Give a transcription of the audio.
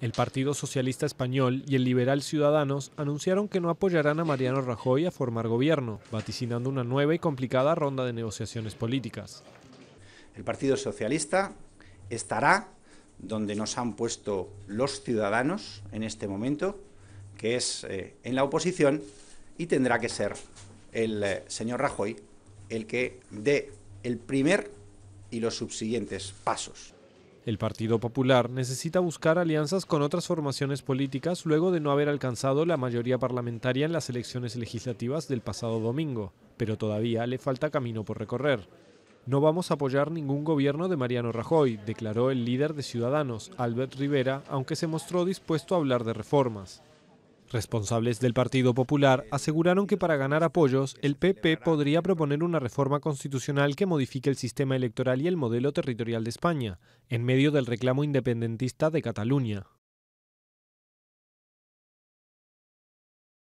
El Partido Socialista Español y el Liberal Ciudadanos anunciaron que no apoyarán a Mariano Rajoy a formar gobierno, vaticinando una nueva y complicada ronda de negociaciones políticas. El Partido Socialista estará donde nos han puesto los ciudadanos en este momento, que es eh, en la oposición, y tendrá que ser el eh, señor Rajoy el que dé el primer y los subsiguientes pasos. El Partido Popular necesita buscar alianzas con otras formaciones políticas luego de no haber alcanzado la mayoría parlamentaria en las elecciones legislativas del pasado domingo, pero todavía le falta camino por recorrer. No vamos a apoyar ningún gobierno de Mariano Rajoy, declaró el líder de Ciudadanos, Albert Rivera, aunque se mostró dispuesto a hablar de reformas. Responsables del Partido Popular aseguraron que para ganar apoyos, el PP podría proponer una reforma constitucional que modifique el sistema electoral y el modelo territorial de España, en medio del reclamo independentista de Cataluña.